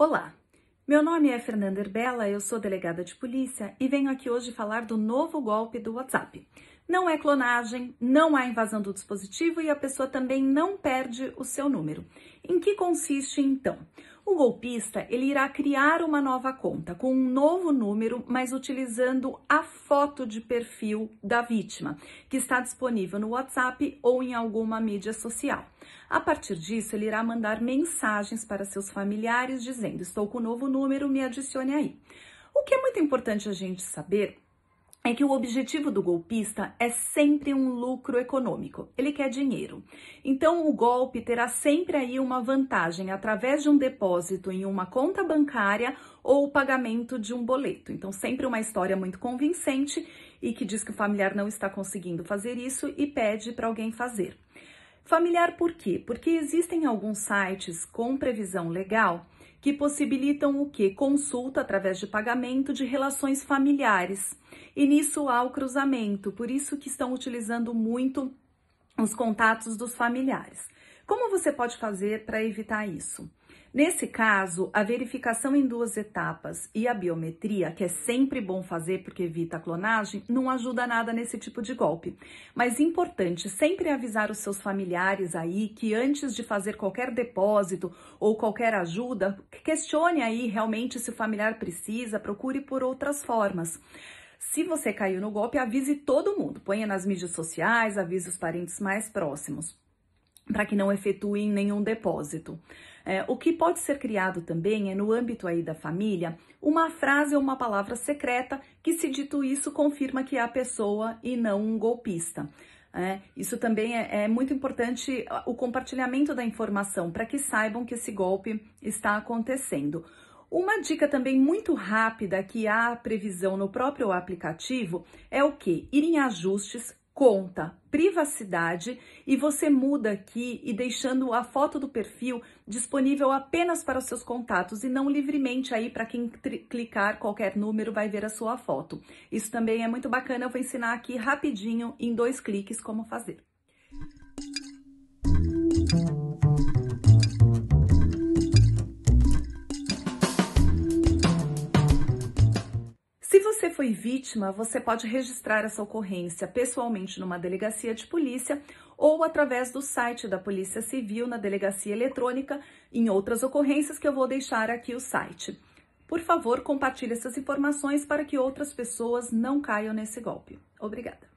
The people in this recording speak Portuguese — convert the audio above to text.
Olá, meu nome é Fernanda Erbella, eu sou delegada de polícia e venho aqui hoje falar do novo golpe do WhatsApp. Não é clonagem, não há invasão do dispositivo e a pessoa também não perde o seu número. Em que consiste então? O golpista ele irá criar uma nova conta com um novo número, mas utilizando a foto de perfil da vítima, que está disponível no WhatsApp ou em alguma mídia social. A partir disso, ele irá mandar mensagens para seus familiares dizendo: "Estou com o um novo número, me adicione aí". O que é muito importante a gente saber é que o objetivo do golpista é sempre um lucro econômico. Ele quer dinheiro. Então o golpe terá sempre aí uma vantagem através de um depósito em uma conta bancária ou o pagamento de um boleto. Então sempre uma história muito convincente e que diz que o familiar não está conseguindo fazer isso e pede para alguém fazer. Familiar por quê? Porque existem alguns sites com previsão legal que possibilitam o que? Consulta através de pagamento de relações familiares. E nisso há o cruzamento, por isso que estão utilizando muito os contatos dos familiares. Como você pode fazer para evitar isso? Nesse caso, a verificação em duas etapas e a biometria, que é sempre bom fazer porque evita a clonagem, não ajuda nada nesse tipo de golpe. Mas importante sempre avisar os seus familiares aí que antes de fazer qualquer depósito ou qualquer ajuda, questione aí realmente se o familiar precisa, procure por outras formas. Se você caiu no golpe, avise todo mundo. Ponha nas mídias sociais, avise os parentes mais próximos para que não efetuem nenhum depósito. É, o que pode ser criado também é, no âmbito aí da família, uma frase ou uma palavra secreta que, se dito isso, confirma que é a pessoa e não um golpista. É, isso também é, é, muito importante o compartilhamento da informação para que saibam que esse golpe está acontecendo. Uma dica também muito rápida que há previsão no próprio aplicativo é o que? Ir em ajustes, conta, privacidade e você muda aqui e deixando a foto do perfil disponível apenas para os seus contatos e não livremente aí para quem clicar qualquer número vai ver a sua foto. Isso também é muito bacana, eu vou ensinar aqui rapidinho em dois cliques como fazer. foi vítima, você pode registrar essa ocorrência pessoalmente numa delegacia de polícia ou através do site da Polícia Civil na delegacia eletrônica, em outras ocorrências que eu vou deixar aqui o site. Por favor, compartilhe essas informações para que outras pessoas não caiam nesse golpe. Obrigada.